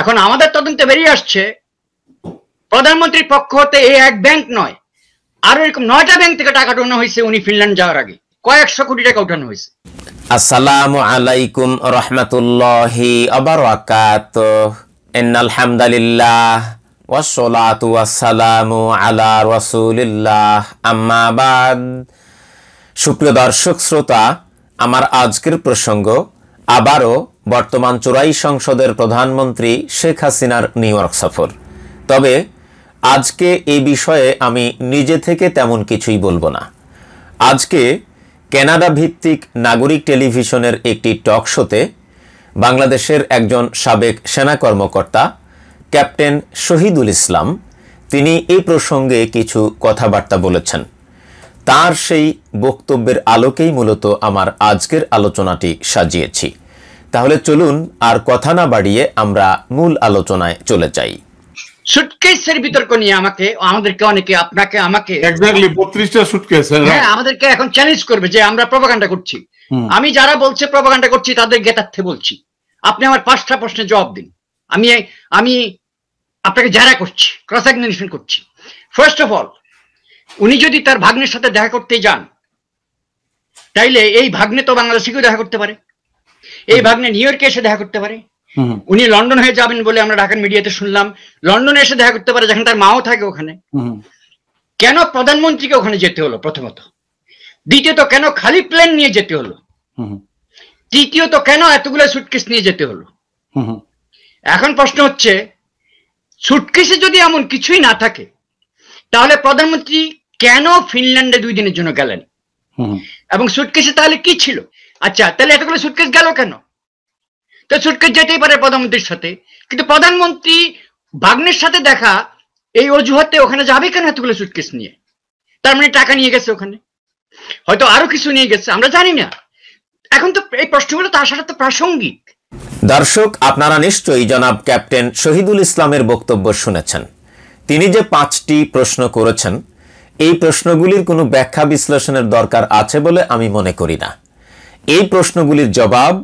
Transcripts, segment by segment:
এখন আমাদের তদন্তে বেরিয়ে আসছে প্রধানমন্ত্রীর পক্ষ হতে এই এক ব্যাংক নয় আরো এরকম নয়টা ব্যাংক থেকে টাকা উঠানো হয়েছে উনি ফিনল্যান্ড যাওয়ার আগে কয়েকশো কোটি টাকা উঠানো হয়েছে আসসালামু আলাইকুম রহমতুল্লাহি আবার হামদালিল্লাহ والصلاة والسلام আলা رسول الله أما সুপ্রিয় দর্শক শ্রোতা আমার আজকের প্রসঙ্গ আবারও বর্তমান চোরাই সংসদের প্রধানমন্ত্রী শেখ হাসিনার নিউ ইয়র্ক সফর তবে আজকে এই বিষয়ে আমি নিজে থেকে তেমন কিছুই বলবো না আজকে কেনাডা ভিত্তিক নাগরিক টেলিভিশনের একটি টক শোতে বাংলাদেশের একজন সাবেক সেনা কর্মকর্তা ক্যাপ্টেন শহীদুল ইসলাম তিনি এই প্রসঙ্গে কিছু কথাবার্তা বলেছেন তার সেই বক্তব্যের আলোকেই মূলত আমার আজকের আলোচনাটি সাজিয়েছি তাহলে চলুন আর কথা না বাড়িয়ে আমরা মূল আলোচনায় চলে যাই সুটকেসের বিতর্ক নিয়ে আমাকে আমাদেরকে অনেকে আপনাকে আমাকে এক্স্যাক্টলি 32টা সুটকেস হ্যাঁ আমাদেরকে এখন চ্যালেঞ্জ করবে যে আমরা প্রপাগান্ডা করছি আমি যারা বলছে প্রপাগান্ডা করছি তাদের গেতার্থে বলছি আপনি আমার পাঁচটা প্রশ্নের জবাব দিন আমি আমি আপনাকে যারা করছি ক্রস এক্সামিনেশন করছি ফার্স্ট অফ অল উনি যদি তার ভাগ্নের সাথে দেখা করতে যান তাইলে এই ভাগ্নে তো বাংলাদেশিকেও দেখা করতে পারে এই ভাগ্নে নিউ ইয়র্কে এসে দেখা করতে পারে উনি লন্ডন হয়ে যাবেন বলে আমরা ঢাকার মিডিয়াতে শুনলাম লন্ডনে এসে দেখা করতে পারে যখন তার মাও থাকে ওখানে কেন প্রধানমন্ত্রীকে ওখানে যেতে হলো প্রথমত দ্বিতীয়ত কেন খালি প্লেন নিয়ে যেতে হলো তৃতীয়ত কেন এতগুলো সুটকেস নিয়ে যেতে হলো এখন প্রশ্ন হচ্ছে সুটকেসে যদি এমন কিছুই না থাকে তাহলে প্রধানমন্ত্রী কেন ফিনল্যান্ডে দুই দিনের জন্য গেলেন এবং সুটকেসে তাহলে কি ছিল আচ্ছা তাহলে এতগুলো সুটকেস গেল কেন তো সুটকেস যেতেই পারে প্রধানমন্ত্রীর সাথে কিন্তু প্রধানমন্ত্রী বাগ্নের সাথে দেখা এই অজুহাতে ওখানে যাবে কেন এতগুলো সুটকেস নিয়ে তার মানে টাকা নিয়ে গেছে ওখানে হয়তো আরো কিছু নিয়ে গেছে আমরা জানি না এখন তো এই প্রশ্নগুলো তার সাথে তো প্রাসঙ্গিক দর্শক আপনারা নিশ্চয়ই জনাব ক্যাপ্টেন শহীদুল ইসলামের বক্তব্য শুনেছেন তিনি যে পাঁচটি প্রশ্ন করেছেন এই প্রশ্নগুলির কোনো ব্যাখ্যা বিশ্লেষণের দরকার আছে বলে আমি মনে করি না এই প্রশ্নগুলির জবাব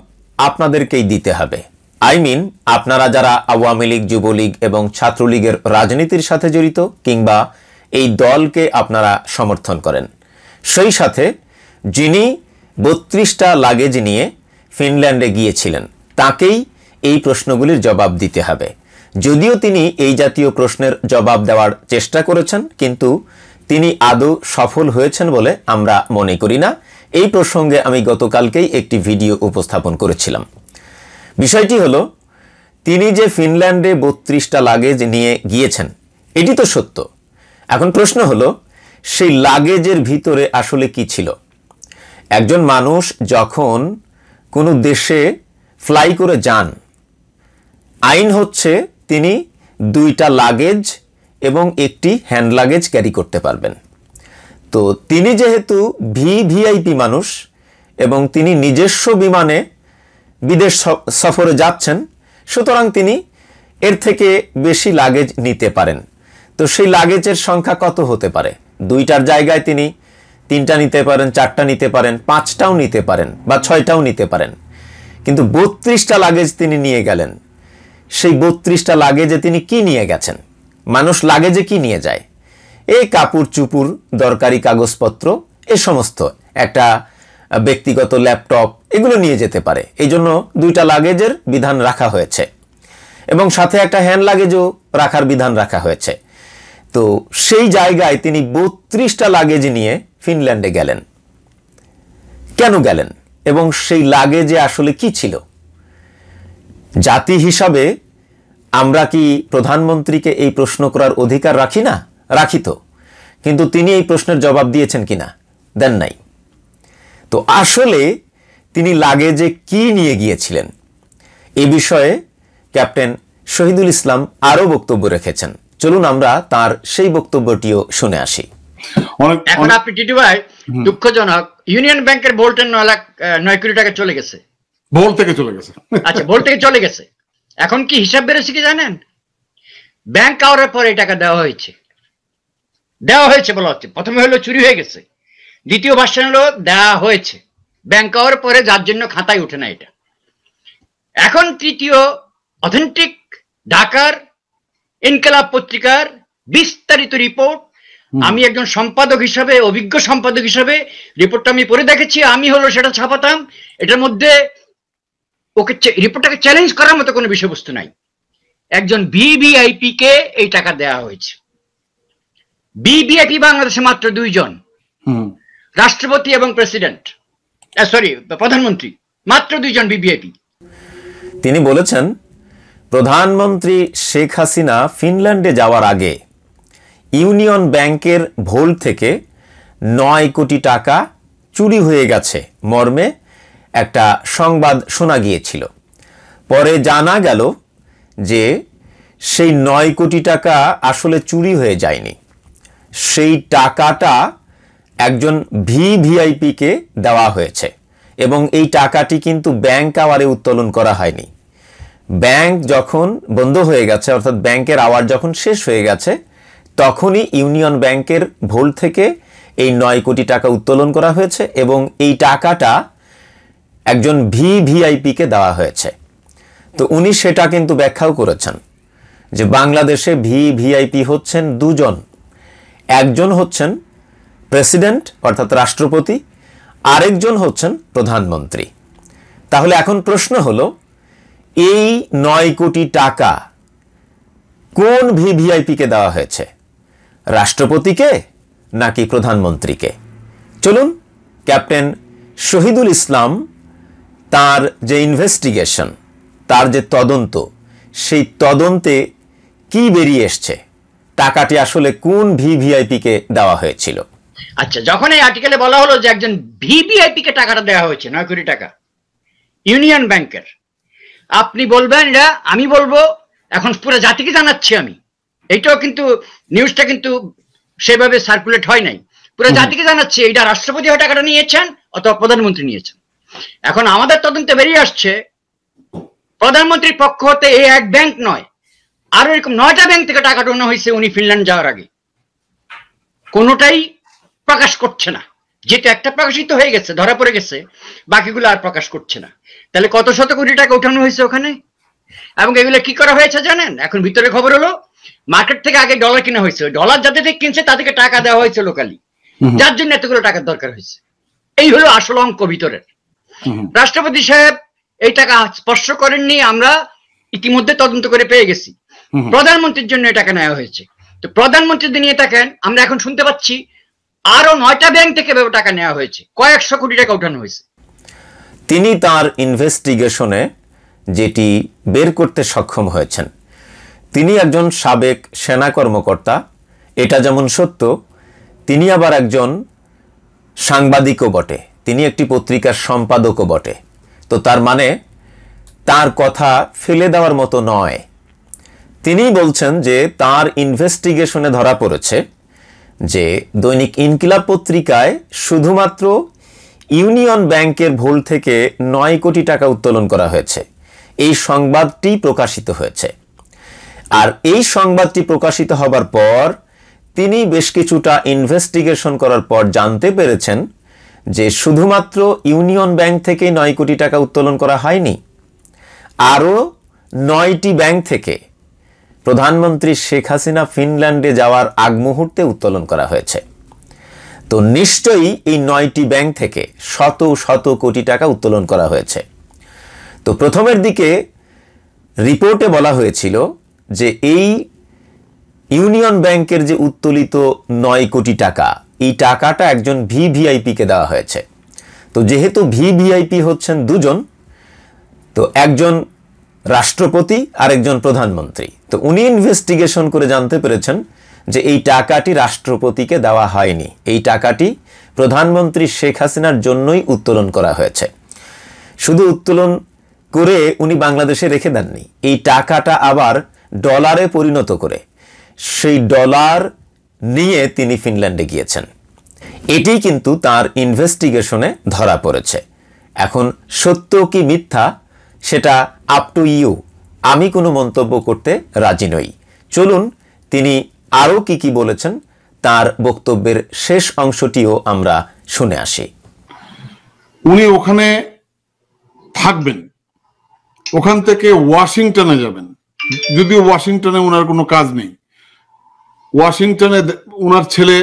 আপনাদেরকেই দিতে হবে আই মিন আপনারা যারা আওয়ামী লীগ যুবলীগ এবং ছাত্রলীগের রাজনীতির সাথে জড়িত কিংবা এই দলকে আপনারা সমর্থন করেন সেই সাথে যিনি বত্রিশটা লাগেজ নিয়ে ফিনল্যান্ডে গিয়েছিলেন তাকেই এই প্রশ্নগুলির জবাব দিতে হবে যদিও তিনি এই জাতীয় প্রশ্নের জবাব দেওয়ার চেষ্টা করেছেন কিন্তু তিনি আদৌ সফল হয়েছেন বলে আমরা মনে করি না এই প্রসঙ্গে আমি গতকালকেই একটি ভিডিও উপস্থাপন করেছিলাম বিষয়টি হলো তিনি যে ফিনল্যান্ডে বত্রিশটা লাগেজ নিয়ে গিয়েছেন এটি তো সত্য এখন প্রশ্ন হলো সেই লাগেজের ভিতরে আসলে কি ছিল একজন মানুষ যখন কোনো দেশে ফ্লাই করে যান আইন হচ্ছে তিনি দুইটা লাগেজ এবং একটি হ্যান্ড লাগেজ ক্যারি করতে পারবেন তো তিনি যেহেতু ভি ভিআইপি মানুষ এবং তিনি নিজস্ব বিমানে বিদেশ সফরে যাচ্ছেন সুতরাং তিনি এর থেকে বেশি লাগেজ নিতে পারেন তো সেই লাগেজের সংখ্যা কত হতে পারে দুইটার জায়গায় তিনি তিনটা নিতে পারেন চারটা নিতে পারেন পাঁচটাও নিতে পারেন বা ছয়টাও নিতে পারেন কিন্তু বত্রিশটা লাগেজ তিনি নিয়ে গেলেন সেই বত্রিশটা লাগেজে তিনি কি নিয়ে গেছেন মানুষ লাগেজে কি নিয়ে যায় এই কাপড় চুপুর দরকারি কাগজপত্র এ সমস্ত একটা ব্যক্তিগত ল্যাপটপ এগুলো নিয়ে যেতে পারে এই জন্য দুইটা লাগেজের বিধান রাখা হয়েছে এবং সাথে একটা হ্যান্ড লাগেজও রাখার বিধান রাখা হয়েছে তো সেই জায়গায় তিনি বত্রিশটা লাগেজ নিয়ে ফিনল্যান্ডে গেলেন কেন গেলেন এবং সেই লাগেজে আসলে কি ছিল জাতি হিসাবে আমরা কি প্রধানমন্ত্রীকে এই প্রশ্ন করার অধিকার রাখি না রাখি তো কিন্তু তিনি এই প্রশ্নের জবাব দিয়েছেন কিনা দেন নাই তো আসলে তিনি লাগে যে কি নিয়ে গিয়েছিলেন এ বিষয়ে ক্যাপ্টেন শহীদুল ইসলাম আরও বক্তব্য রেখেছেন চলুন আমরা তার সেই বক্তব্যটিও শুনে আসি এখন আপনি টিটি ভাই দুঃখজনক ইউনিয়ন ব্যাংকের বোল্টের নয় লাখ নয় কোটি টাকা চলে গেছে বোল থেকে চলে গেছে আচ্ছা বোল থেকে চলে গেছে এখন কি হিসাব বেড়েছে কি জানেন ব্যাংক আওয়ারের পর এই টাকা দেওয়া হয়েছে দেওয়া হয়েছে বলা হচ্ছে প্রথমে হলো চুরি হয়ে গেছে দ্বিতীয় ভাষণ হলো দেওয়া হয়েছে ব্যাংক হওয়ার পরে যার জন্য খাতায় উঠে না এটা এখন তৃতীয় অথেন্টিক ঢাকার ইনকালাব পত্রিকার বিস্তারিত রিপোর্ট আমি একজন সম্পাদক হিসাবে অভিজ্ঞ সম্পাদক হিসাবে রিপোর্টটা আমি পড়ে দেখেছি আমি হলো সেটা ছাপাতাম এটার মধ্যে ওকে রিপোর্টটাকে চ্যালেঞ্জ করার মতো কোনো বিষয়বস্তু নাই একজন ভিভিআইপি কে এই টাকা দেওয়া হয়েছে বিবিআইপি বাংলাদেশে মাত্র দুইজন রাষ্ট্রপতি এবং প্রেসিডেন্ট সরি প্রধানমন্ত্রী মাত্র দুইজন বিবিআইপি তিনি বলেছেন প্রধানমন্ত্রী শেখ হাসিনা ফিনল্যান্ডে যাওয়ার আগে ইউনিয়ন ব্যাংকের ভোল থেকে নয় কোটি টাকা চুরি হয়ে গেছে মর্মে একটা সংবাদ শোনা গিয়েছিল পরে জানা গেল যে সেই নয় কোটি টাকা আসলে চুরি হয়ে যায়নি সেই টাকাটা একজন ভিভিআইপিকে দেওয়া হয়েছে এবং এই টাকাটি কিন্তু ব্যাংক আওয়ারে উত্তোলন করা হয়নি ব্যাংক যখন বন্ধ হয়ে গেছে অর্থাৎ ব্যাংকের আওয়ার যখন শেষ হয়ে গেছে তখনই ইউনিয়ন ব্যাংকের ভুল থেকে এই নয় কোটি টাকা উত্তোলন করা হয়েছে এবং এই টাকাটা একজন ভিভিআইপিকে দেওয়া হয়েছে তো উনি সেটা কিন্তু ব্যাখ্যাও করেছেন যে বাংলাদেশে ভিভিআইপি হচ্ছেন দুজন একজন হচ্ছেন প্রেসিডেন্ট অর্থাৎ রাষ্ট্রপতি আরেকজন হচ্ছেন প্রধানমন্ত্রী তাহলে এখন প্রশ্ন হল এই নয় কোটি টাকা কোন ভিভিআইপিকে দেওয়া হয়েছে রাষ্ট্রপতিকে নাকি প্রধানমন্ত্রীকে চলুন ক্যাপ্টেন শহীদুল ইসলাম তার যে ইনভেস্টিগেশন তার যে তদন্ত সেই তদন্তে কি বেরিয়ে এসছে টাকাটি আসলে কোন ভিভিআইপি কে দেওয়া হয়েছিল আচ্ছা যখন এই আর্টিকেলে বলা হলো যে একজন ভিভিআইপি কে টাকাটা দেওয়া হয়েছে নয় কোটি টাকা ইউনিয়ন ব্যাংকের আপনি বলবেন এটা আমি বলবো এখন পুরো জাতিকে জানাচ্ছি আমি এইটাও কিন্তু নিউজটা কিন্তু সেভাবে সার্কুলেট হয় নাই পুরো জাতিকে জানাচ্ছি এটা রাষ্ট্রপতি হয় টাকাটা নিয়েছেন অথবা প্রধানমন্ত্রী নিয়েছেন এখন আমাদের তদন্তে বেরিয়ে আসছে প্রধানমন্ত্রীর পক্ষ হতে এই এক ব্যাংক নয় আর এরকম নয়টা ব্যাংক থেকে টাকা টোনা হয়েছে উনি ফিনল্যান্ড যাওয়ার আগে কোনোটাই প্রকাশ করছে না যেটা একটা প্রকাশিত হয়ে গেছে ধরা পড়ে গেছে বাকিগুলো আর প্রকাশ করছে না তাহলে কত শত কোটি টাকা উঠানো হয়েছে ওখানে এবং এগুলো কি করা হয়েছে জানেন এখন ভিতরে খবর হলো মার্কেট থেকে আগে ডলার কিনা হয়েছে ডলার যাদের থেকে কিনছে তাদেরকে টাকা দেওয়া হয়েছে লোকালি যার জন্য এতগুলো টাকার দরকার হয়েছে এই হলো আসল অঙ্ক ভিতরের রাষ্ট্রপতি সাহেব এই টাকা স্পর্শ করেননি আমরা ইতিমধ্যে তদন্ত করে পেয়ে গেছি প্রধানমন্ত্রীর জন্য এটাকে নেওয়া হয়েছে তো প্রধানমন্ত্রী যদি নিয়ে থাকেন আমরা এখন শুনতে পাচ্ছি আরো নয়টা ব্যাংক থেকে টাকা নেওয়া হয়েছে কয়েকশো কোটি টাকা উঠানো হয়েছে তিনি তার ইনভেস্টিগেশনে যেটি বের করতে সক্ষম হয়েছেন তিনি একজন সাবেক সেনা কর্মকর্তা এটা যেমন সত্য তিনি আবার একজন সাংবাদিকও বটে তিনি একটি পত্রিকার সম্পাদকও বটে তো তার মানে তার কথা ফেলে দেওয়ার মতো নয় তিনিই বলছেন যে তার ইনভেস্টিগেশনে ধরা পড়েছে যে দৈনিক ইনকিলাব পত্রিকায় শুধুমাত্র ইউনিয়ন ব্যাংকের ভুল থেকে নয় কোটি টাকা উত্তোলন করা হয়েছে এই সংবাদটি প্রকাশিত হয়েছে আর এই সংবাদটি প্রকাশিত হবার পর তিনি বেশ কিছুটা ইনভেস্টিগেশন করার পর জানতে পেরেছেন যে শুধুমাত্র ইউনিয়ন ব্যাংক থেকে নয় কোটি টাকা উত্তোলন করা হয়নি আরও নয়টি ব্যাংক থেকে প্রধানমন্ত্রী শেখ হাসিনা ফিনল্যান্ডে যাওয়ার আগ মুহূর্তে উত্তোলন করা হয়েছে তো নিশ্চয়ই এই নয়টি ব্যাংক থেকে শত শত কোটি টাকা উত্তোলন করা হয়েছে তো প্রথমের দিকে রিপোর্টে বলা হয়েছিল যে এই ইউনিয়ন ব্যাংকের যে উত্তোলিত নয় কোটি টাকা এই টাকাটা একজন ভিভিআইপিকে দেওয়া হয়েছে তো যেহেতু ভিভিআইপি হচ্ছেন দুজন তো একজন রাষ্ট্রপতি আর একজন প্রধানমন্ত্রী তো উনি ইনভেস্টিগেশন করে জানতে পেরেছেন যে এই টাকাটি রাষ্ট্রপতিকে দেওয়া হয়নি এই টাকাটি প্রধানমন্ত্রী শেখ হাসিনার জন্যই উত্তোলন করা হয়েছে শুধু উত্তোলন করে উনি বাংলাদেশে রেখে দেননি এই টাকাটা আবার ডলারে পরিণত করে সেই ডলার নিয়ে তিনি ফিনল্যান্ডে গিয়েছেন এটি কিন্তু তার ইনভেস্টিগেশনে ধরা পড়েছে এখন সত্য কি মিথ্যা সেটা আপ টু ইউ আমি কোনো মন্তব্য করতে রাজি নই চলুন তিনি আরও কি কি বলেছেন তার বক্তব্যের শেষ অংশটিও আমরা শুনে আসি উনি ওখানে থাকবেন ওখান থেকে ওয়াশিংটনে যাবেন যদিও ওয়াশিংটনে ওনার কোনো কাজ নেই ওয়াশিংটনে ওনার ছেলে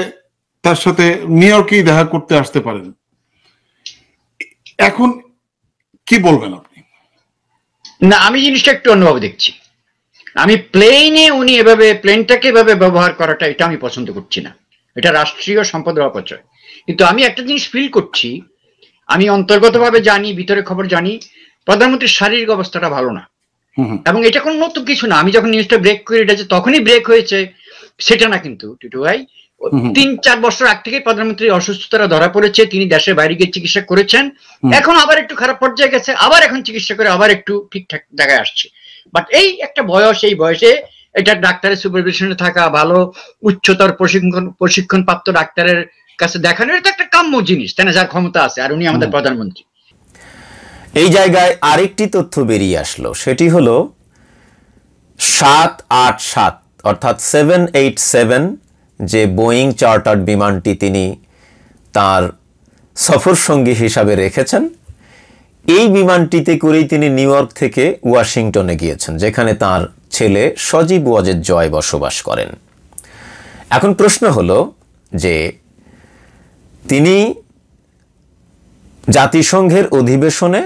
তার সাথে নিউ ইয়র্কেই দেখা করতে আসতে পারেন এখন কি বলবেন আপনি না আমি জিনিসটা একটু অন্যভাবে দেখছি আমি প্লেনে উনি এভাবে প্লেনটাকে এভাবে ব্যবহার করাটা এটা আমি পছন্দ করছি না এটা রাষ্ট্রীয় সম্পদের অপচয় কিন্তু আমি একটা জিনিস ফিল করছি আমি অন্তর্গতভাবে জানি ভিতরে খবর জানি প্রধানমন্ত্রীর শারীরিক অবস্থাটা ভালো না এবং এটা কোনো নতুন কিছু না আমি যখন নিউজটা ব্রেক করি এটা যে তখনই ব্রেক হয়েছে সেটা না কিন্তু টিটু ভাই তিন চার বছর আগ থেকে প্রধানমন্ত্রী অসুস্থতা ধরা পড়েছে তিনি দেশের বাইরে গিয়ে চিকিৎসা করেছেন এখন আবার একটু খারাপ পর্যায়ে গেছে আবার এখন চিকিৎসা করে আবার একটু ঠিকঠাক জায়গায় আসছে বাট এই একটা বয়স এই বয়সে এটা ডাক্তারের সুপারভিশনে থাকা ভালো উচ্চতর প্রশিক্ষণ প্রশিক্ষণ প্রাপ্ত ডাক্তারের কাছে দেখানো এটা একটা কাম্য জিনিস তাই না যার ক্ষমতা আছে আর উনি আমাদের প্রধানমন্ত্রী এই জায়গায় আরেকটি তথ্য বেরিয়ে আসলো সেটি হলো সাত আট সাত অর্থাৎ সেভেন এইট সেভেন যে বোয়িং চার্টার্ড বিমানটি তিনি তার সফর সঙ্গী হিসাবে রেখেছেন এই বিমানটিতে করেই তিনি নিউ ইয়র্ক থেকে ওয়াশিংটনে গিয়েছেন যেখানে তার ছেলে সজীব ওয়াজের জয় বসবাস করেন এখন প্রশ্ন হল যে তিনি জাতিসংঘের অধিবেশনে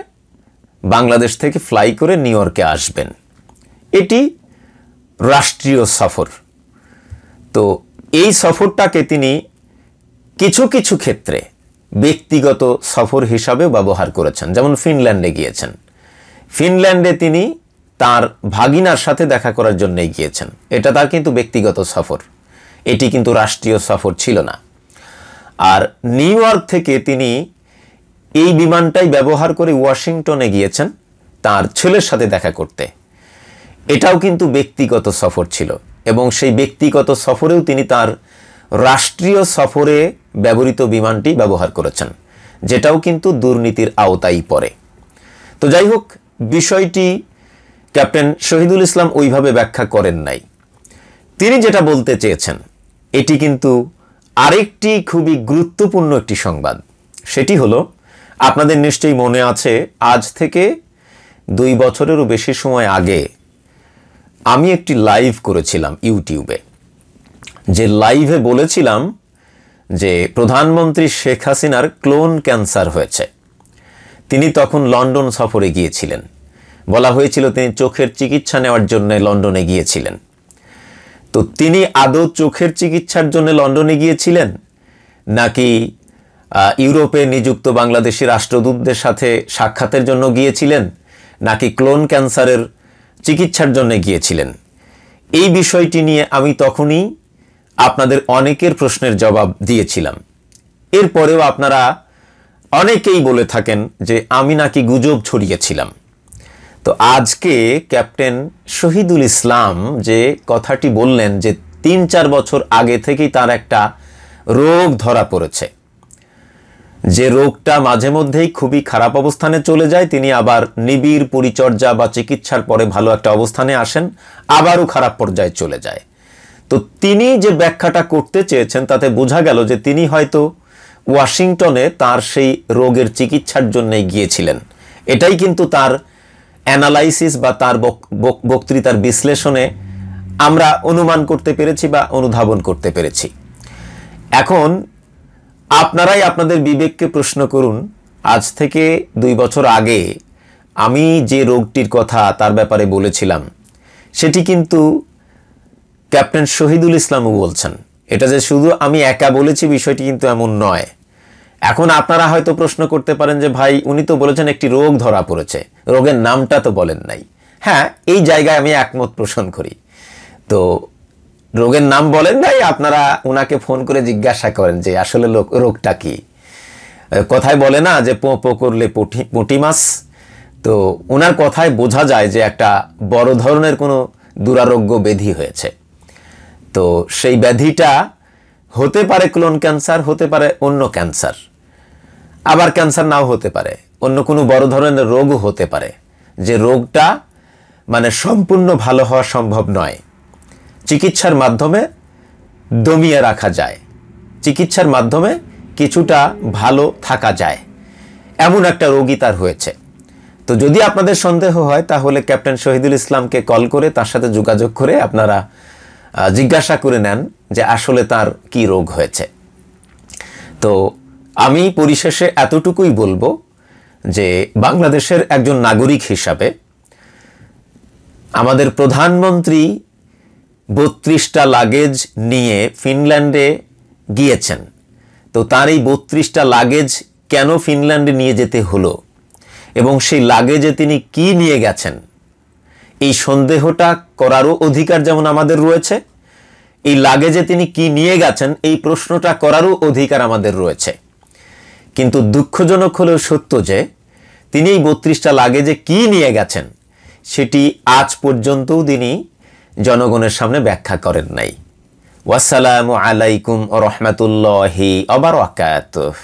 বাংলাদেশ থেকে ফ্লাই করে নিউ ইয়র্কে আসবেন এটি রাষ্ট্রীয় সফর তো এই সফরটাকে তিনি কিছু কিছু ক্ষেত্রে ব্যক্তিগত সফর হিসাবে ব্যবহার করেছেন যেমন ফিনল্যান্ডে গিয়েছেন ফিনল্যান্ডে তিনি তার ভাগিনার সাথে দেখা করার জন্য গিয়েছেন এটা তার কিন্তু ব্যক্তিগত সফর এটি কিন্তু রাষ্ট্রীয় সফর ছিল না আর নিউ ইয়র্ক থেকে তিনি এই বিমানটাই ব্যবহার করে ওয়াশিংটনে গিয়েছেন তার ছেলের সাথে দেখা করতে এটাও কিন্তু ব্যক্তিগত সফর ছিল এবং সেই ব্যক্তিগত সফরেও তিনি তার রাষ্ট্রীয় সফরে ব্যবহৃত বিমানটি ব্যবহার করেছেন যেটাও কিন্তু দুর্নীতির আওতায় পড়ে তো যাই হোক বিষয়টি ক্যাপ্টেন শহীদুল ইসলাম ওইভাবে ব্যাখ্যা করেন নাই তিনি যেটা বলতে চেয়েছেন এটি কিন্তু আরেকটি খুবই গুরুত্বপূর্ণ একটি সংবাদ সেটি হলো আপনাদের নিশ্চয়ই মনে আছে আজ থেকে দুই বছরেরও বেশি সময় আগে আমি একটি লাইভ করেছিলাম ইউটিউবে যে লাইভে বলেছিলাম যে প্রধানমন্ত্রী শেখ হাসিনার ক্লোন ক্যান্সার হয়েছে তিনি তখন লন্ডন সফরে গিয়েছিলেন বলা হয়েছিল তিনি চোখের চিকিৎসা নেওয়ার জন্য লন্ডনে গিয়েছিলেন তো তিনি আদৌ চোখের চিকিৎসার জন্য লন্ডনে গিয়েছিলেন নাকি ইউরোপে নিযুক্ত বাংলাদেশি রাষ্ট্রদূতদের সাথে সাক্ষাতের জন্য গিয়েছিলেন নাকি ক্লোন ক্যান্সারের চিকিৎসার জন্য গিয়েছিলেন এই বিষয়টি নিয়ে আমি তখনই আপনাদের অনেকের প্রশ্নের জবাব দিয়েছিলাম এরপরেও আপনারা অনেকেই বলে থাকেন যে আমি নাকি গুজব ছড়িয়েছিলাম তো আজকে ক্যাপ্টেন শহীদুল ইসলাম যে কথাটি বললেন যে তিন চার বছর আগে থেকেই তার একটা রোগ ধরা পড়েছে যে রোগটা মাঝে মধ্যেই খুবই খারাপ অবস্থানে চলে যায় তিনি আবার নিবিড় পরিচর্যা বা চিকিৎসার পরে ভালো একটা অবস্থানে আসেন আবারও খারাপ পর্যায়ে চলে যায় তো তিনি যে ব্যাখ্যাটা করতে চেয়েছেন তাতে বোঝা গেল যে তিনি হয়তো ওয়াশিংটনে তার সেই রোগের চিকিৎসার জন্যে গিয়েছিলেন এটাই কিন্তু তার অ্যানালাইসিস বা তার বক্তৃতার বিশ্লেষণে আমরা অনুমান করতে পেরেছি বা অনুধাবন করতে পেরেছি এখন আপনারাই আপনাদের বিবেককে প্রশ্ন করুন আজ থেকে দুই বছর আগে আমি যে রোগটির কথা তার ব্যাপারে বলেছিলাম সেটি কিন্তু ক্যাপ্টেন শহীদুল ইসলামও বলছেন এটা যে শুধু আমি একা বলেছি বিষয়টি কিন্তু এমন নয় এখন আপনারা হয়তো প্রশ্ন করতে পারেন যে ভাই উনি তো বলেছেন একটি রোগ ধরা পড়েছে রোগের নামটা তো বলেন নাই হ্যাঁ এই জায়গায় আমি একমত পোষণ করি তো রোগের নাম বলেন ভাই আপনারা ওনাকে ফোন করে জিজ্ঞাসা করেন যে আসলে রোগটা কি কথায় বলে না যে পো পো করলে পুঁটি পুঁটি মাছ তো ওনার কথায় বোঝা যায় যে একটা বড় ধরনের কোনো দুরারোগ্য ব্যাধি হয়েছে তো সেই ব্যাধিটা হতে পারে ক্লোন ক্যান্সার হতে পারে অন্য ক্যান্সার আবার ক্যান্সার নাও হতে পারে অন্য কোনো বড় ধরনের রোগও হতে পারে যে রোগটা মানে সম্পূর্ণ ভালো হওয়া সম্ভব নয় চিকিৎসার মাধ্যমে দমিয়ে রাখা যায় চিকিৎসার মাধ্যমে কিছুটা ভালো থাকা যায় এমন একটা রোগী তার হয়েছে তো যদি আপনাদের সন্দেহ হয় তাহলে ক্যাপ্টেন শহীদুল ইসলামকে কল করে তার সাথে যোগাযোগ করে আপনারা জিজ্ঞাসা করে নেন যে আসলে তার কি রোগ হয়েছে তো আমি পরিশেষে এতটুকুই বলবো যে বাংলাদেশের একজন নাগরিক হিসাবে আমাদের প্রধানমন্ত্রী বত্রিশটা লাগেজ নিয়ে ফিনল্যান্ডে গিয়েছেন তো তার এই বত্রিশটা লাগেজ কেন ফিনল্যান্ডে নিয়ে যেতে হলো এবং সেই লাগেজে তিনি কি নিয়ে গেছেন এই সন্দেহটা করারও অধিকার যেমন আমাদের রয়েছে এই লাগেজে তিনি কি নিয়ে গেছেন এই প্রশ্নটা করারও অধিকার আমাদের রয়েছে কিন্তু দুঃখজনক হলেও সত্য যে তিনি এই বত্রিশটা লাগেজে কি নিয়ে গেছেন সেটি আজ পর্যন্তও তিনি জনগণের সামনে ব্যাখ্যা করেন নাই ওয়াসালামু আলাইকুম আবার অবরাকাতুহ